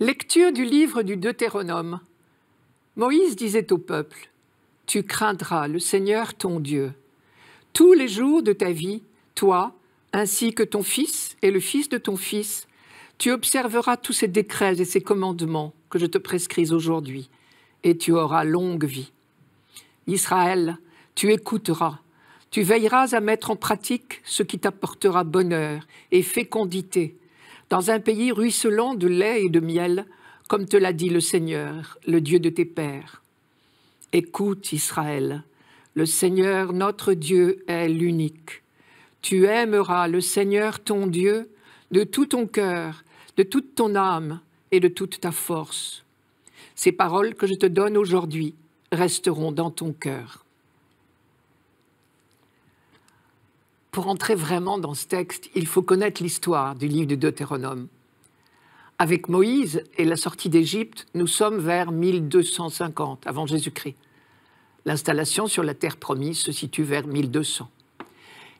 Lecture du livre du Deutéronome. Moïse disait au peuple, Tu craindras le Seigneur ton Dieu. Tous les jours de ta vie, toi, ainsi que ton fils et le fils de ton fils, tu observeras tous ces décrets et ces commandements que je te prescris aujourd'hui, et tu auras longue vie. Israël, tu écouteras, tu veilleras à mettre en pratique ce qui t'apportera bonheur et fécondité, dans un pays ruisselant de lait et de miel, comme te l'a dit le Seigneur, le Dieu de tes pères. Écoute, Israël, le Seigneur notre Dieu est l'unique. Tu aimeras le Seigneur ton Dieu de tout ton cœur, de toute ton âme et de toute ta force. Ces paroles que je te donne aujourd'hui resteront dans ton cœur. pour entrer vraiment dans ce texte, il faut connaître l'histoire du livre du Deutéronome. Avec Moïse et la sortie d'Égypte, nous sommes vers 1250 avant Jésus-Christ. L'installation sur la terre promise se situe vers 1200.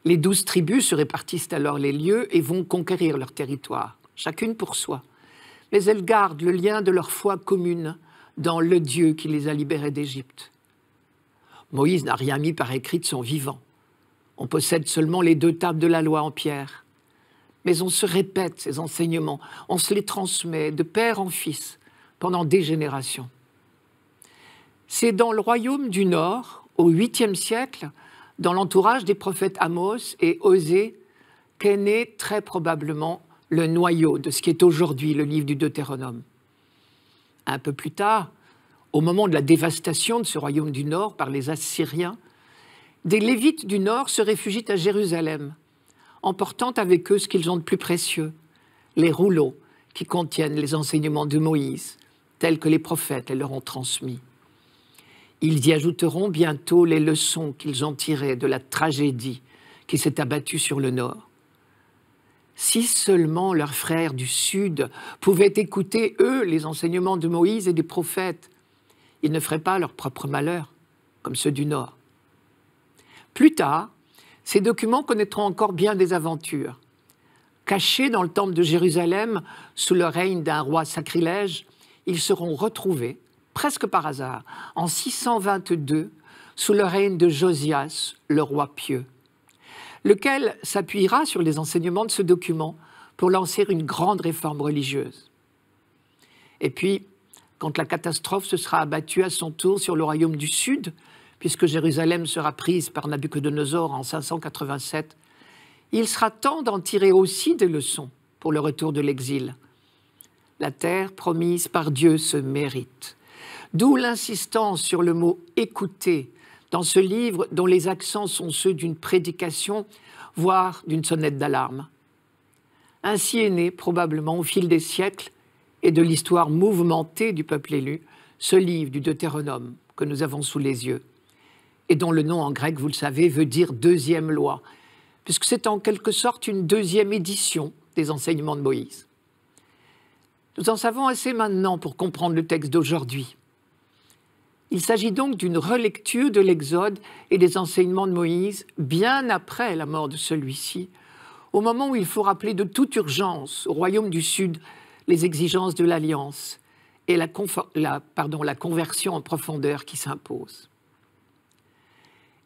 Les douze tribus se répartissent alors les lieux et vont conquérir leur territoire, chacune pour soi. Mais elles gardent le lien de leur foi commune dans le Dieu qui les a libérés d'Égypte. Moïse n'a rien mis par écrit de son vivant. On possède seulement les deux tables de la loi en pierre. Mais on se répète ces enseignements, on se les transmet de père en fils pendant des générations. C'est dans le royaume du Nord, au 8e siècle, dans l'entourage des prophètes Amos et Osée, qu'est né très probablement le noyau de ce qui est aujourd'hui le livre du Deutéronome. Un peu plus tard, au moment de la dévastation de ce royaume du Nord par les Assyriens, des Lévites du Nord se réfugient à Jérusalem, emportant avec eux ce qu'ils ont de plus précieux, les rouleaux qui contiennent les enseignements de Moïse, tels que les prophètes les leur ont transmis. Ils y ajouteront bientôt les leçons qu'ils ont tirées de la tragédie qui s'est abattue sur le Nord. Si seulement leurs frères du Sud pouvaient écouter, eux, les enseignements de Moïse et des prophètes, ils ne feraient pas leur propre malheur, comme ceux du Nord. Plus tard, ces documents connaîtront encore bien des aventures. Cachés dans le temple de Jérusalem, sous le règne d'un roi sacrilège, ils seront retrouvés, presque par hasard, en 622, sous le règne de Josias, le roi pieux, lequel s'appuiera sur les enseignements de ce document pour lancer une grande réforme religieuse. Et puis, quand la catastrophe se sera abattue à son tour sur le royaume du Sud, puisque Jérusalem sera prise par Nabuchodonosor en 587, il sera temps d'en tirer aussi des leçons pour le retour de l'exil. La terre promise par Dieu se mérite. D'où l'insistance sur le mot écouter dans ce livre dont les accents sont ceux d'une prédication, voire d'une sonnette d'alarme. Ainsi est né, probablement au fil des siècles et de l'histoire mouvementée du peuple élu, ce livre du Deutéronome que nous avons sous les yeux et dont le nom en grec, vous le savez, veut dire deuxième loi, puisque c'est en quelque sorte une deuxième édition des enseignements de Moïse. Nous en savons assez maintenant pour comprendre le texte d'aujourd'hui. Il s'agit donc d'une relecture de l'Exode et des enseignements de Moïse bien après la mort de celui-ci, au moment où il faut rappeler de toute urgence au royaume du Sud les exigences de l'Alliance et la, la, pardon, la conversion en profondeur qui s'impose.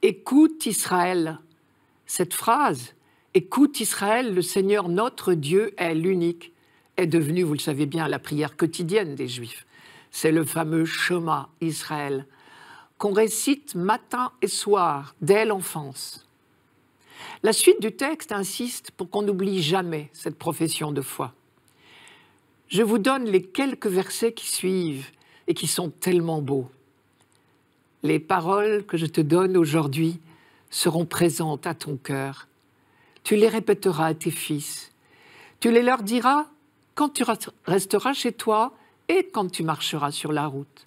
Écoute Israël. Cette phrase, Écoute Israël, le Seigneur notre Dieu est l'unique, est devenue, vous le savez bien, la prière quotidienne des Juifs. C'est le fameux Shema Israël qu'on récite matin et soir dès l'enfance. La suite du texte insiste pour qu'on n'oublie jamais cette profession de foi. Je vous donne les quelques versets qui suivent et qui sont tellement beaux les paroles que je te donne aujourd'hui seront présentes à ton cœur. Tu les répéteras à tes fils. Tu les leur diras quand tu resteras chez toi et quand tu marcheras sur la route,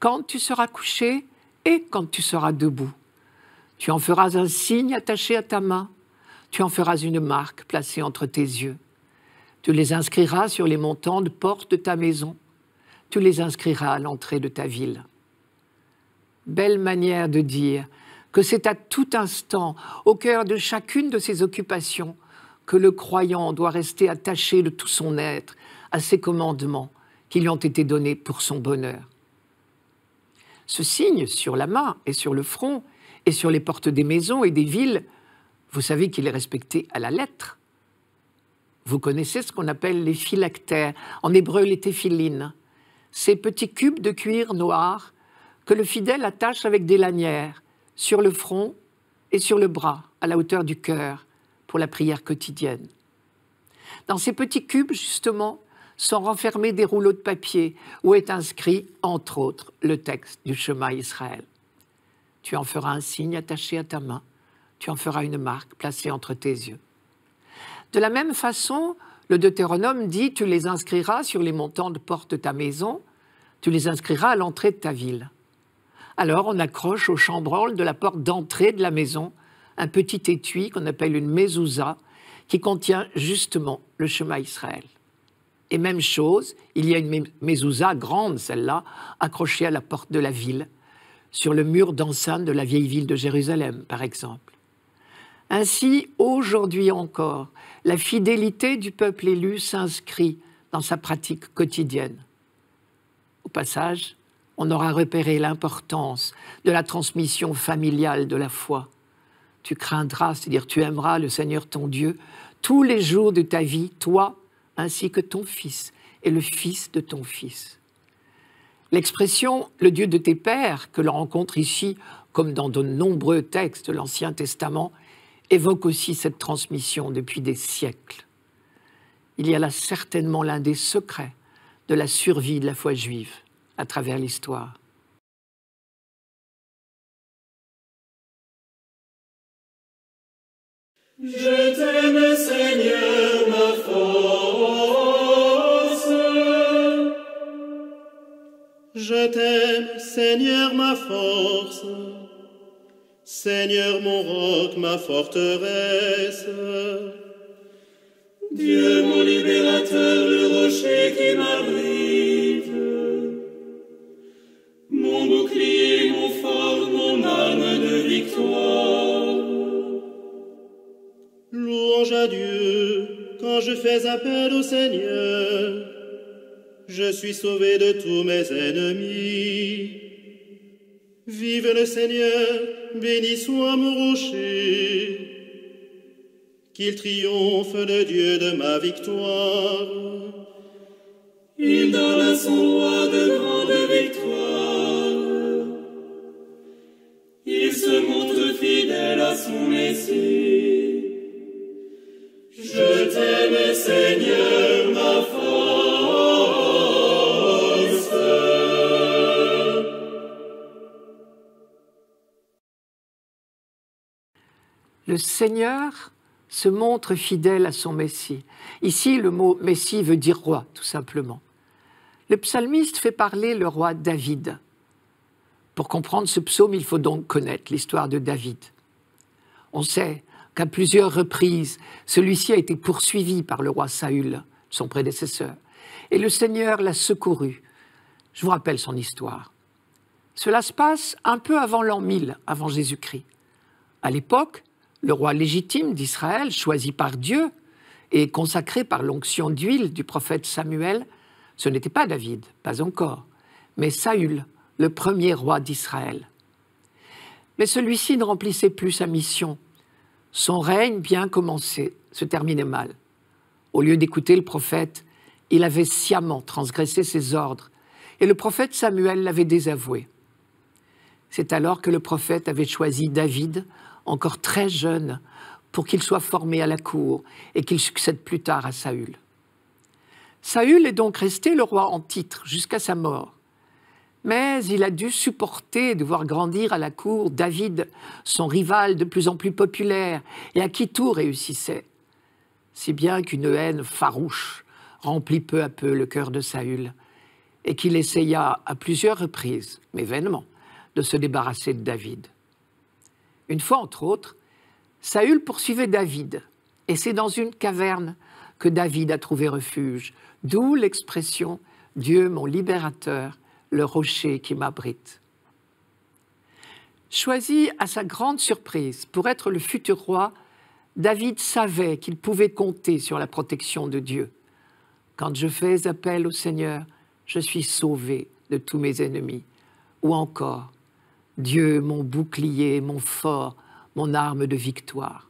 quand tu seras couché et quand tu seras debout. Tu en feras un signe attaché à ta main. Tu en feras une marque placée entre tes yeux. Tu les inscriras sur les montants de porte de ta maison. Tu les inscriras à l'entrée de ta ville belle manière de dire que c'est à tout instant, au cœur de chacune de ses occupations, que le croyant doit rester attaché de tout son être à ses commandements qui lui ont été donnés pour son bonheur. Ce signe sur la main et sur le front et sur les portes des maisons et des villes, vous savez qu'il est respecté à la lettre. Vous connaissez ce qu'on appelle les phylactères, en hébreu les téphilines, ces petits cubes de cuir noir que le fidèle attache avec des lanières sur le front et sur le bras, à la hauteur du cœur, pour la prière quotidienne. Dans ces petits cubes, justement, sont renfermés des rouleaux de papier où est inscrit, entre autres, le texte du chemin Israël. Tu en feras un signe attaché à ta main, tu en feras une marque placée entre tes yeux. De la même façon, le Deutéronome dit Tu les inscriras sur les montants de porte de ta maison, tu les inscriras à l'entrée de ta ville. Alors on accroche au chambranle de la porte d'entrée de la maison un petit étui qu'on appelle une mezouza qui contient justement le chemin Israël. Et même chose, il y a une mezouza grande, celle-là, accrochée à la porte de la ville, sur le mur d'enceinte de la vieille ville de Jérusalem, par exemple. Ainsi, aujourd'hui encore, la fidélité du peuple élu s'inscrit dans sa pratique quotidienne. Au passage, on aura repéré l'importance de la transmission familiale de la foi. Tu craindras, c'est-à-dire tu aimeras le Seigneur ton Dieu tous les jours de ta vie, toi ainsi que ton fils et le fils de ton fils. L'expression le Dieu de tes pères, que l'on rencontre ici comme dans de nombreux textes de l'Ancien Testament, évoque aussi cette transmission depuis des siècles. Il y a là certainement l'un des secrets de la survie de la foi juive à travers l'histoire. Je t'aime, Seigneur, ma force. Je t'aime, Seigneur, ma force. Seigneur, mon roc, ma forteresse. Dieu, mon libérateur, le rocher qui m'abrite mon fort, mon âme de victoire. Louange à Dieu, quand je fais appel au Seigneur, je suis sauvé de tous mes ennemis. Vive le Seigneur, béni soit mon rocher, qu'il triomphe le Dieu de ma victoire. Il donne à son roi de grandes victoires. montre fidèle à son Messie. Je t'aime, Seigneur, ma force. Le Seigneur se montre fidèle à son Messie. Ici, le mot Messie veut dire roi, tout simplement. Le psalmiste fait parler le roi David. Pour comprendre ce psaume, il faut donc connaître l'histoire de David. On sait qu'à plusieurs reprises, celui-ci a été poursuivi par le roi Saül, son prédécesseur, et le Seigneur l'a secouru. Je vous rappelle son histoire. Cela se passe un peu avant l'an 1000, avant Jésus-Christ. À l'époque, le roi légitime d'Israël, choisi par Dieu et consacré par l'onction d'huile du prophète Samuel, ce n'était pas David, pas encore, mais Saül, le premier roi d'Israël. Mais celui-ci ne remplissait plus sa mission. Son règne, bien commencé, se terminait mal. Au lieu d'écouter le prophète, il avait sciemment transgressé ses ordres, et le prophète Samuel l'avait désavoué. C'est alors que le prophète avait choisi David, encore très jeune, pour qu'il soit formé à la cour et qu'il succède plus tard à Saül. Saül est donc resté le roi en titre jusqu'à sa mort mais il a dû supporter de voir grandir à la cour David, son rival de plus en plus populaire, et à qui tout réussissait. Si bien qu'une haine farouche remplit peu à peu le cœur de Saül, et qu'il essaya à plusieurs reprises, mais vainement, de se débarrasser de David. Une fois, entre autres, Saül poursuivait David, et c'est dans une caverne que David a trouvé refuge, d'où l'expression Dieu mon libérateur le rocher qui m'abrite. Choisi à sa grande surprise pour être le futur roi, David savait qu'il pouvait compter sur la protection de Dieu. Quand je fais appel au Seigneur, je suis sauvé de tous mes ennemis. Ou encore, Dieu, mon bouclier, mon fort, mon arme de victoire.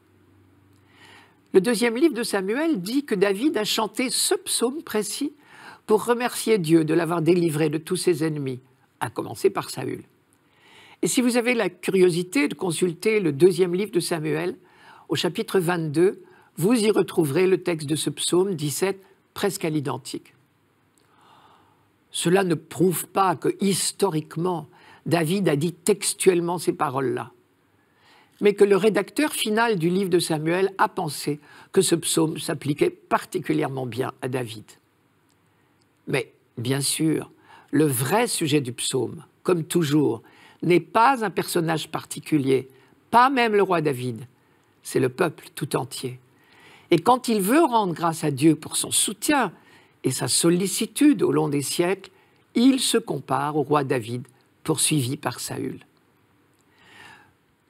Le deuxième livre de Samuel dit que David a chanté ce psaume précis pour remercier Dieu de l'avoir délivré de tous ses ennemis, à commencer par Saül. Et si vous avez la curiosité de consulter le deuxième livre de Samuel, au chapitre 22, vous y retrouverez le texte de ce psaume 17 presque à l'identique. Cela ne prouve pas que historiquement, David a dit textuellement ces paroles-là, mais que le rédacteur final du livre de Samuel a pensé que ce psaume s'appliquait particulièrement bien à David. Mais bien sûr, le vrai sujet du psaume, comme toujours, n'est pas un personnage particulier, pas même le roi David, c'est le peuple tout entier. Et quand il veut rendre grâce à Dieu pour son soutien et sa sollicitude au long des siècles, il se compare au roi David poursuivi par Saül.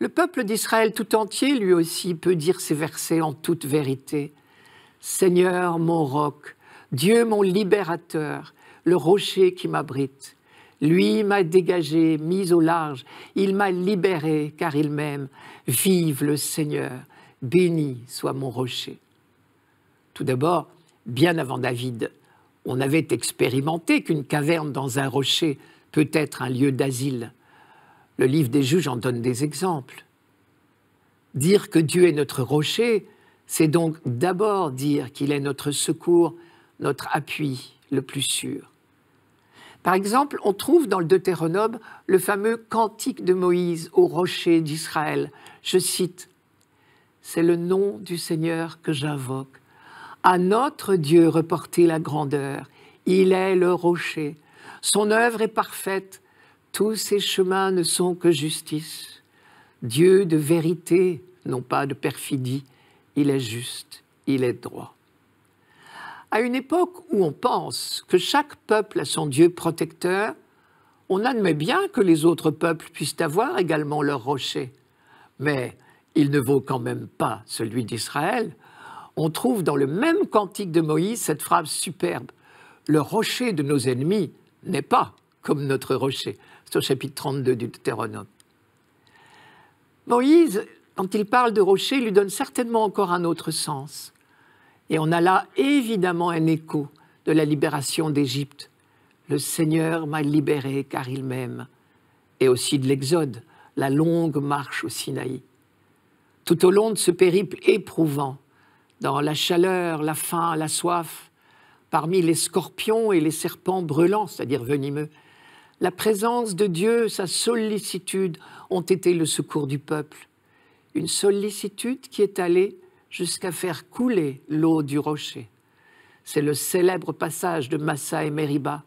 Le peuple d'Israël tout entier, lui aussi, peut dire ces versets en toute vérité. Seigneur, mon roc, Dieu mon libérateur, le rocher qui m'abrite. Lui m'a dégagé, mis au large, il m'a libéré car il m'aime. Vive le Seigneur, béni soit mon rocher. Tout d'abord, bien avant David, on avait expérimenté qu'une caverne dans un rocher peut être un lieu d'asile. Le livre des juges en donne des exemples. Dire que Dieu est notre rocher, c'est donc d'abord dire qu'il est notre secours, notre appui le plus sûr. Par exemple, on trouve dans le Deutéronome le fameux cantique de Moïse au rocher d'Israël. Je cite C'est le nom du Seigneur que j'invoque. À notre Dieu reporter la grandeur. Il est le rocher. Son œuvre est parfaite. Tous ses chemins ne sont que justice. Dieu de vérité, non pas de perfidie. Il est juste, il est droit. À une époque où on pense que chaque peuple a son Dieu protecteur, on admet bien que les autres peuples puissent avoir également leur rocher. Mais il ne vaut quand même pas celui d'Israël. On trouve dans le même cantique de Moïse cette phrase superbe. Le rocher de nos ennemis n'est pas comme notre rocher. C'est au chapitre 32 du Deutéronome. Moïse, quand il parle de rocher, lui donne certainement encore un autre sens. Et on a là évidemment un écho de la libération d'Égypte. Le Seigneur m'a libéré car il m'aime. Et aussi de l'Exode, la longue marche au Sinaï. Tout au long de ce périple éprouvant, dans la chaleur, la faim, la soif, parmi les scorpions et les serpents brûlants, c'est-à-dire venimeux, la présence de Dieu, sa sollicitude ont été le secours du peuple. Une sollicitude qui est allée jusqu'à faire couler l'eau du rocher. C'est le célèbre passage de Massa et Meriba,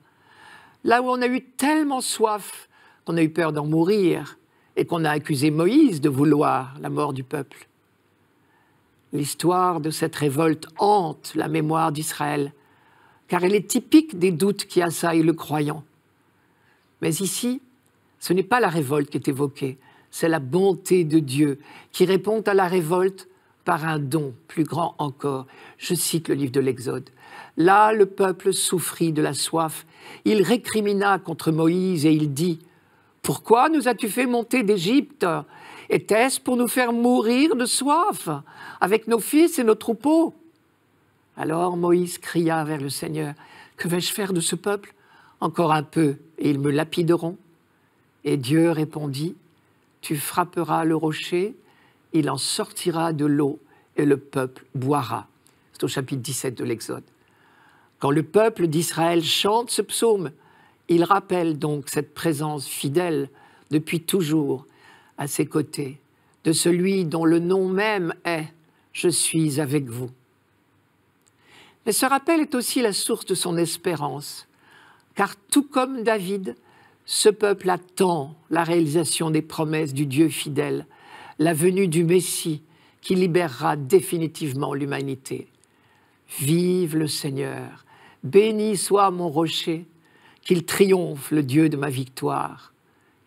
là où on a eu tellement soif qu'on a eu peur d'en mourir et qu'on a accusé Moïse de vouloir la mort du peuple. L'histoire de cette révolte hante la mémoire d'Israël, car elle est typique des doutes qui assaillent le croyant. Mais ici, ce n'est pas la révolte qui est évoquée, c'est la bonté de Dieu qui répond à la révolte par un don plus grand encore. Je cite le livre de l'Exode. Là, le peuple souffrit de la soif. Il récrimina contre Moïse et il dit Pourquoi nous as-tu fait monter d'Égypte Était-ce pour nous faire mourir de soif avec nos fils et nos troupeaux Alors Moïse cria vers le Seigneur Que vais-je faire de ce peuple Encore un peu et ils me lapideront. Et Dieu répondit Tu frapperas le rocher il en sortira de l'eau et le peuple boira. C'est au chapitre 17 de l'Exode. Quand le peuple d'Israël chante ce psaume, il rappelle donc cette présence fidèle depuis toujours à ses côtés de celui dont le nom même est ⁇ Je suis avec vous ⁇ Mais ce rappel est aussi la source de son espérance, car tout comme David, ce peuple attend la réalisation des promesses du Dieu fidèle la venue du Messie qui libérera définitivement l'humanité. Vive le Seigneur, béni soit mon rocher, qu'il triomphe le Dieu de ma victoire.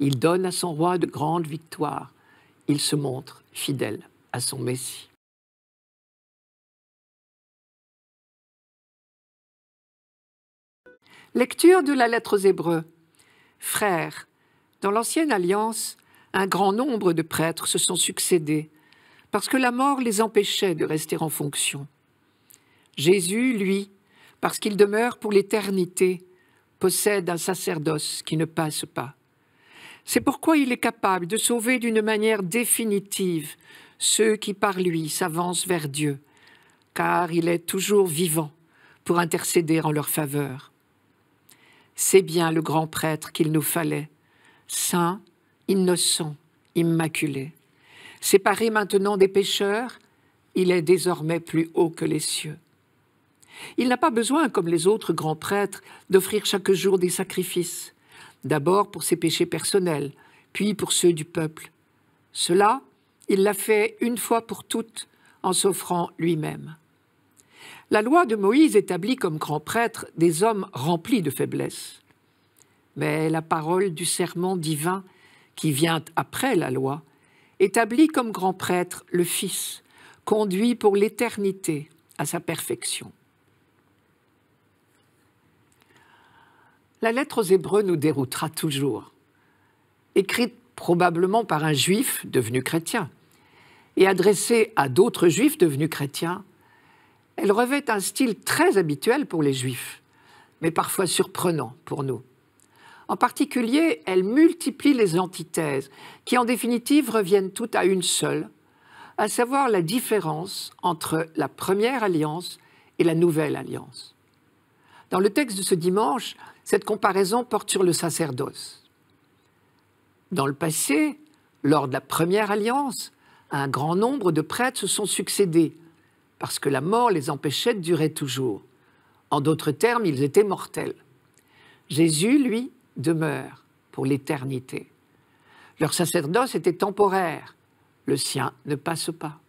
Il donne à son roi de grandes victoires, il se montre fidèle à son Messie. Lecture de la lettre aux Hébreux. Frères, dans l'ancienne alliance, un grand nombre de prêtres se sont succédés, parce que la mort les empêchait de rester en fonction. Jésus, lui, parce qu'il demeure pour l'éternité, possède un sacerdoce qui ne passe pas. C'est pourquoi il est capable de sauver d'une manière définitive ceux qui par lui s'avancent vers Dieu, car il est toujours vivant pour intercéder en leur faveur. C'est bien le grand prêtre qu'il nous fallait, saint, innocent, immaculé. Séparé maintenant des pécheurs, il est désormais plus haut que les cieux. Il n'a pas besoin, comme les autres grands prêtres, d'offrir chaque jour des sacrifices, d'abord pour ses péchés personnels, puis pour ceux du peuple. Cela, il l'a fait une fois pour toutes en s'offrant lui-même. La loi de Moïse établit comme grand prêtre des hommes remplis de faiblesses, Mais la parole du serment divin qui vient après la loi, établit comme grand prêtre le Fils, conduit pour l'éternité à sa perfection. La lettre aux Hébreux nous déroutera toujours. Écrite probablement par un juif devenu chrétien et adressée à d'autres juifs devenus chrétiens, elle revêt un style très habituel pour les juifs, mais parfois surprenant pour nous. En particulier, elle multiplie les antithèses, qui en définitive reviennent toutes à une seule, à savoir la différence entre la première alliance et la nouvelle alliance. Dans le texte de ce dimanche, cette comparaison porte sur le sacerdoce. Dans le passé, lors de la première alliance, un grand nombre de prêtres se sont succédés, parce que la mort les empêchait de durer toujours. En d'autres termes, ils étaient mortels. Jésus, lui, demeure pour l'éternité. Leur sacerdoce était temporaire, le sien ne passe pas.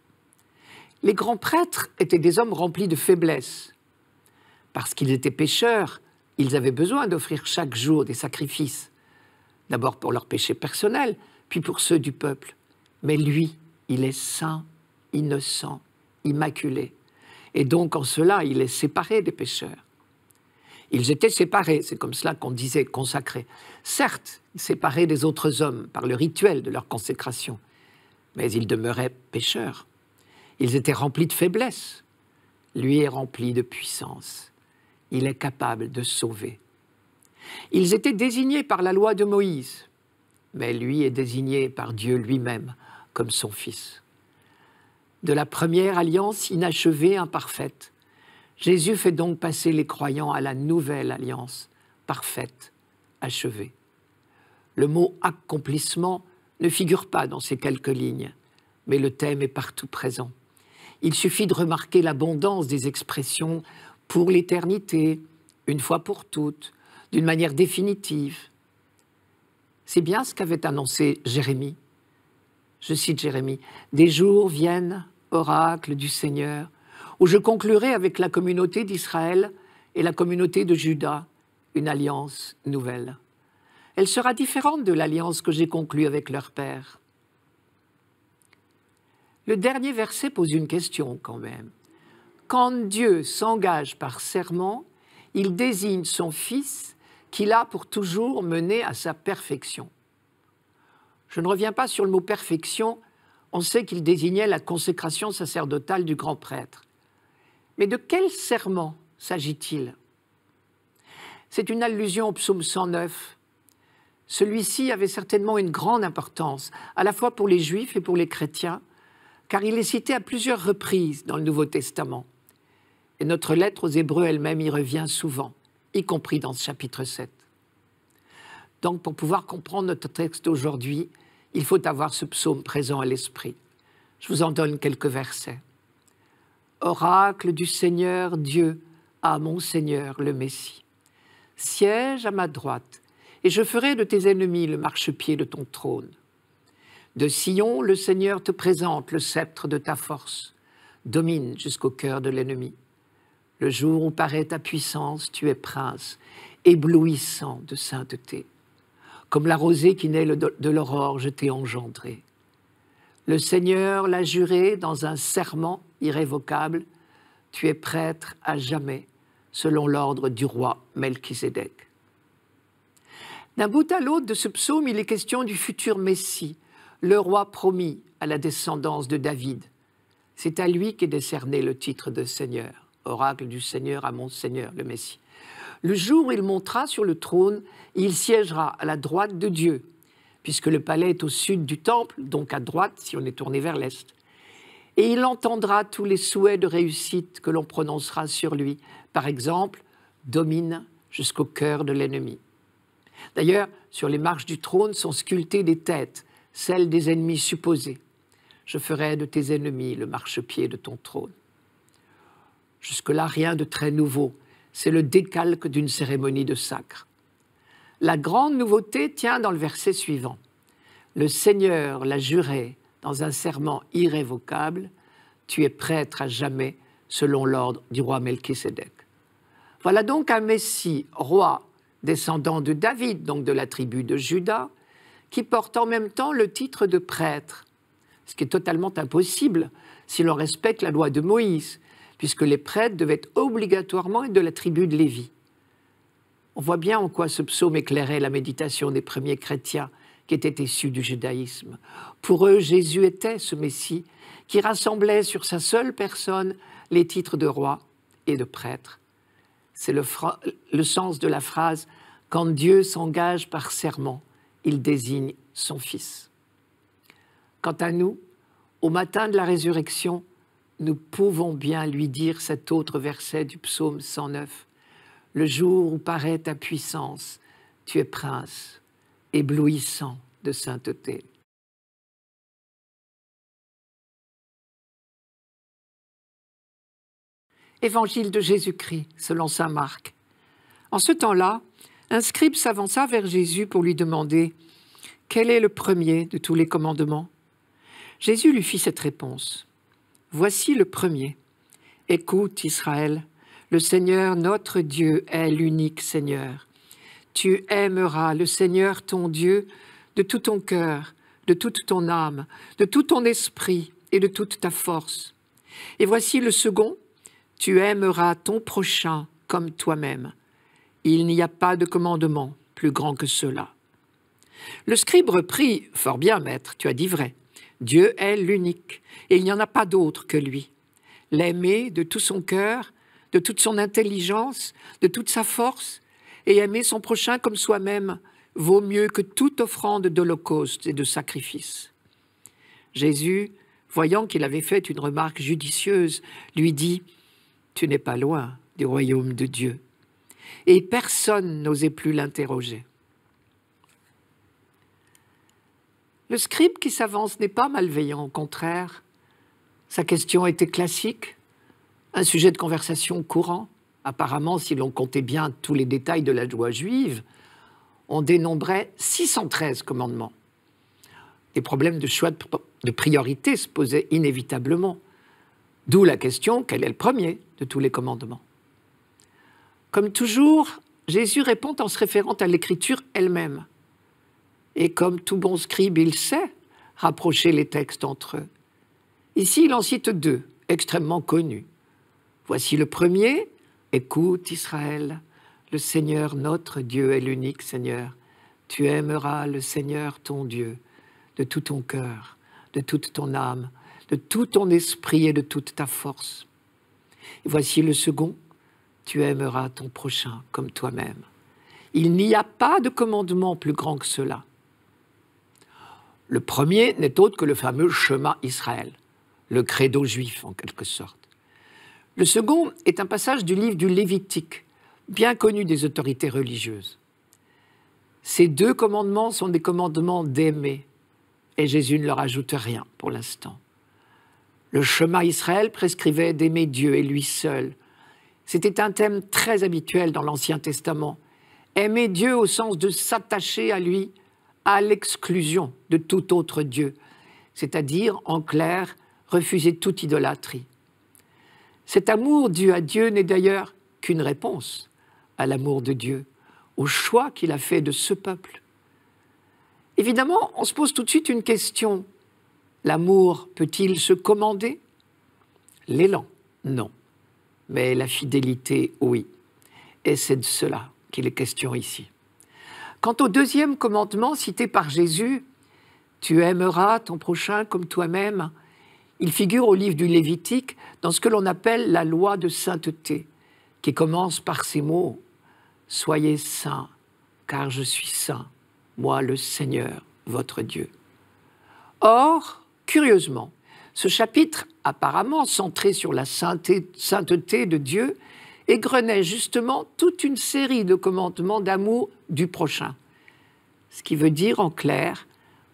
Les grands prêtres étaient des hommes remplis de faiblesse. Parce qu'ils étaient pécheurs, ils avaient besoin d'offrir chaque jour des sacrifices, d'abord pour leurs péchés personnels, puis pour ceux du peuple. Mais lui, il est saint, innocent, immaculé. Et donc en cela, il est séparé des pécheurs. Ils étaient séparés, c'est comme cela qu'on disait consacrés. Certes, séparés des autres hommes par le rituel de leur consécration, mais ils demeuraient pécheurs. Ils étaient remplis de faiblesse. Lui est rempli de puissance. Il est capable de sauver. Ils étaient désignés par la loi de Moïse, mais lui est désigné par Dieu lui-même comme son Fils. De la première alliance inachevée, imparfaite, Jésus fait donc passer les croyants à la nouvelle alliance, parfaite, achevée. Le mot accomplissement ne figure pas dans ces quelques lignes, mais le thème est partout présent. Il suffit de remarquer l'abondance des expressions pour l'éternité, une fois pour toutes, d'une manière définitive. C'est bien ce qu'avait annoncé Jérémie. Je cite Jérémie, Des jours viennent, oracle du Seigneur, où je conclurai avec la communauté d'Israël et la communauté de Juda une alliance nouvelle. Elle sera différente de l'alliance que j'ai conclue avec leur père. Le dernier verset pose une question quand même. Quand Dieu s'engage par serment, il désigne son Fils qu'il a pour toujours mené à sa perfection. Je ne reviens pas sur le mot perfection, on sait qu'il désignait la consécration sacerdotale du grand prêtre. Mais de quel serment s'agit-il C'est une allusion au psaume 109. Celui-ci avait certainement une grande importance, à la fois pour les juifs et pour les chrétiens, car il est cité à plusieurs reprises dans le Nouveau Testament. Et notre lettre aux Hébreux elle-même y revient souvent, y compris dans ce chapitre 7. Donc pour pouvoir comprendre notre texte aujourd'hui, il faut avoir ce psaume présent à l'esprit. Je vous en donne quelques versets. Oracle du Seigneur Dieu, à mon Seigneur le Messie. Siège à ma droite, et je ferai de tes ennemis le marchepied de ton trône. De Sion, le Seigneur te présente le sceptre de ta force. Domine jusqu'au cœur de l'ennemi. Le jour où paraît ta puissance, tu es prince, éblouissant de sainteté. Comme la rosée qui naît de l'aurore, je t'ai engendré. Le Seigneur l'a juré dans un serment irrévocable, tu es prêtre à jamais, selon l'ordre du roi Melchisédek. D'un bout à l'autre de ce psaume, il est question du futur Messie, le roi promis à la descendance de David. C'est à lui qu'est décerné le titre de Seigneur, oracle du Seigneur à mon Seigneur, le Messie. Le jour où il montera sur le trône, il siégera à la droite de Dieu, puisque le palais est au sud du temple, donc à droite si on est tourné vers l'est et il entendra tous les souhaits de réussite que l'on prononcera sur lui. Par exemple, domine jusqu'au cœur de l'ennemi. D'ailleurs, sur les marches du trône sont sculptées des têtes, celles des ennemis supposés. Je ferai de tes ennemis le marchepied de ton trône. Jusque-là, rien de très nouveau. C'est le décalque d'une cérémonie de sacre. La grande nouveauté tient dans le verset suivant. Le Seigneur l'a juré, dans un serment irrévocable, tu es prêtre à jamais selon l'ordre du roi Melchisédek. Voilà donc un Messie, roi, descendant de David, donc de la tribu de Juda, qui porte en même temps le titre de prêtre, ce qui est totalement impossible si l'on respecte la loi de Moïse, puisque les prêtres devaient obligatoirement être de la tribu de Lévi. On voit bien en quoi ce psaume éclairait la méditation des premiers chrétiens qui étaient issus du judaïsme. Pour eux, Jésus était ce Messie qui rassemblait sur sa seule personne les titres de roi et de prêtre. C'est le, le sens de la phrase Quand Dieu s'engage par serment, il désigne son Fils. Quant à nous, au matin de la résurrection, nous pouvons bien lui dire cet autre verset du psaume 109. Le jour où paraît ta puissance, tu es prince éblouissant de sainteté. Évangile de Jésus-Christ, selon saint Marc. En ce temps-là, un scribe s'avança vers Jésus pour lui demander Quel est le premier de tous les commandements Jésus lui fit cette réponse Voici le premier. Écoute, Israël, le Seigneur notre Dieu est l'unique Seigneur. Tu aimeras le Seigneur ton Dieu de tout ton cœur, de toute ton âme, de tout ton esprit et de toute ta force. Et voici le second, tu aimeras ton prochain comme toi-même. Il n'y a pas de commandement plus grand que cela. Le scribe reprit, Fort bien, maître, tu as dit vrai. Dieu est l'unique, et il n'y en a pas d'autre que lui. L'aimer de tout son cœur, de toute son intelligence, de toute sa force, et aimer son prochain comme soi-même vaut mieux que toute offrande d'holocauste et de sacrifice. Jésus, voyant qu'il avait fait une remarque judicieuse, lui dit Tu n'es pas loin du royaume de Dieu. Et personne n'osait plus l'interroger. Le scribe qui s'avance n'est pas malveillant, au contraire. Sa question était classique, un sujet de conversation courant apparemment, si l'on comptait bien tous les détails de la loi juive, on dénombrait 613 commandements. Des problèmes de choix de priorité se posaient inévitablement. D'où la question, quel est le premier de tous les commandements Comme toujours, Jésus répond en se référant à l'écriture elle-même. Et comme tout bon scribe, il sait rapprocher les textes entre eux. Ici, il en cite deux, extrêmement connus. Voici le premier, Écoute Israël, le Seigneur notre Dieu est l'unique Seigneur. Tu aimeras le Seigneur ton Dieu de tout ton cœur, de toute ton âme, de tout ton esprit et de toute ta force. voici le second, tu aimeras ton prochain comme toi-même. Il n'y a pas de commandement plus grand que cela. Le premier n'est autre que le fameux chemin Israël, le credo juif en quelque sorte. Le second est un passage du livre du Lévitique, bien connu des autorités religieuses. Ces deux commandements sont des commandements d'aimer, et Jésus ne leur ajoute rien pour l'instant. Le chemin Israël prescrivait d'aimer Dieu et lui seul. C'était un thème très habituel dans l'Ancien Testament. Aimer Dieu au sens de s'attacher à lui, à l'exclusion de tout autre Dieu, c'est-à-dire, en clair, refuser toute idolâtrie. Cet amour dû à Dieu n'est d'ailleurs qu'une réponse à l'amour de Dieu, au choix qu'il a fait de ce peuple. Évidemment, on se pose tout de suite une question. L'amour peut-il se commander L'élan, non. Mais la fidélité, oui. Et c'est de cela qu'il est question ici. Quant au deuxième commandement cité par Jésus, tu aimeras ton prochain comme toi-même, il figure au livre du Lévitique dans ce que l'on appelle la loi de sainteté, qui commence par ces mots Soyez saints, car je suis saint, moi le Seigneur, votre Dieu. Or, curieusement, ce chapitre, apparemment centré sur la sainteté de Dieu, égrenait justement toute une série de commandements d'amour du prochain. Ce qui veut dire en clair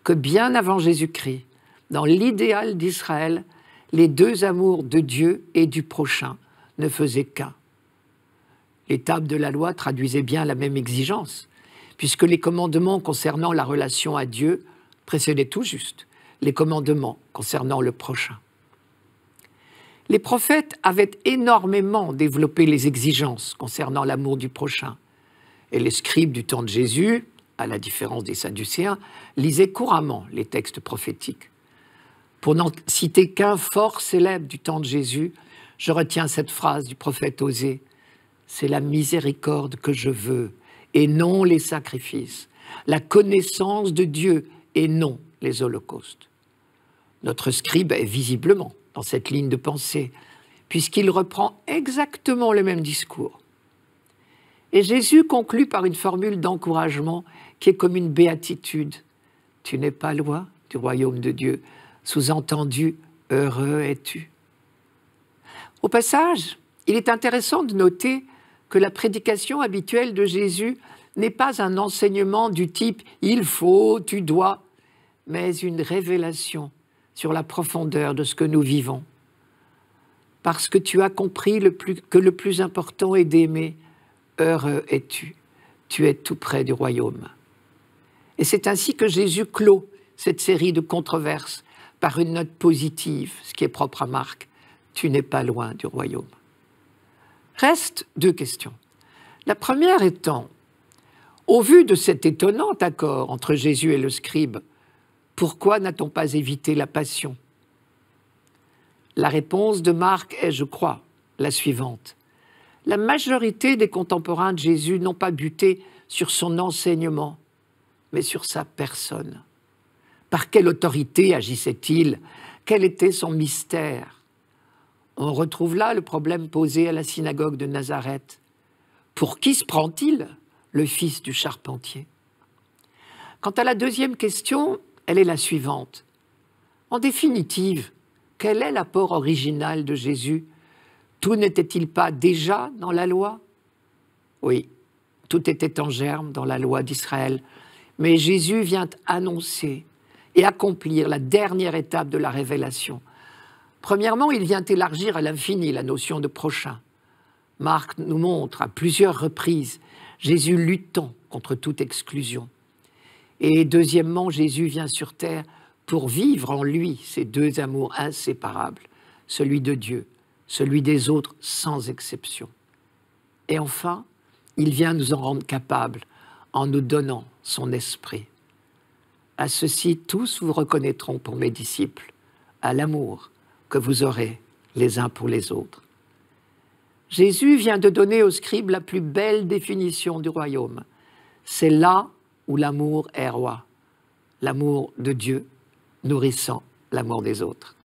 que bien avant Jésus-Christ, dans l'idéal d'Israël, les deux amours de Dieu et du prochain ne faisaient qu'un. L'Étape de la loi traduisait bien la même exigence, puisque les commandements concernant la relation à Dieu précédaient tout juste les commandements concernant le prochain. Les prophètes avaient énormément développé les exigences concernant l'amour du prochain, et les scribes du temps de Jésus, à la différence des Sadducéens, lisaient couramment les textes prophétiques. Pour n'en citer qu'un fort célèbre du temps de Jésus, je retiens cette phrase du prophète Osée. C'est la miséricorde que je veux et non les sacrifices, la connaissance de Dieu et non les holocaustes. Notre scribe est visiblement dans cette ligne de pensée, puisqu'il reprend exactement le même discours. Et Jésus conclut par une formule d'encouragement qui est comme une béatitude. Tu n'es pas loi du royaume de Dieu, sous-entendu, heureux es-tu. Au passage, il est intéressant de noter que la prédication habituelle de Jésus n'est pas un enseignement du type il faut, tu dois, mais une révélation sur la profondeur de ce que nous vivons. Parce que tu as compris que le plus important est d'aimer, heureux es-tu, tu es tout près du royaume. Et c'est ainsi que Jésus clôt cette série de controverses par une note positive, ce qui est propre à Marc, tu n'es pas loin du royaume. Restent deux questions. La première étant, au vu de cet étonnant accord entre Jésus et le scribe, pourquoi n'a-t-on pas évité la passion La réponse de Marc est, je crois, la suivante. La majorité des contemporains de Jésus n'ont pas buté sur son enseignement, mais sur sa personne. Par quelle autorité agissait-il Quel était son mystère On retrouve là le problème posé à la synagogue de Nazareth. Pour qui se prend-il le fils du charpentier Quant à la deuxième question, elle est la suivante. En définitive, quel est l'apport original de Jésus Tout n'était-il pas déjà dans la loi Oui, tout était en germe dans la loi d'Israël. Mais Jésus vient annoncer et accomplir la dernière étape de la révélation. Premièrement, il vient élargir à l'infini la notion de prochain. Marc nous montre à plusieurs reprises Jésus luttant contre toute exclusion. Et deuxièmement, Jésus vient sur terre pour vivre en lui ces deux amours inséparables, celui de Dieu, celui des autres sans exception. Et enfin, il vient nous en rendre capables en nous donnant son esprit à ceci tous vous reconnaîtront pour mes disciples, à l'amour que vous aurez les uns pour les autres. Jésus vient de donner aux scribes la plus belle définition du royaume. C'est là où l'amour est roi, l'amour de Dieu nourrissant l'amour des autres.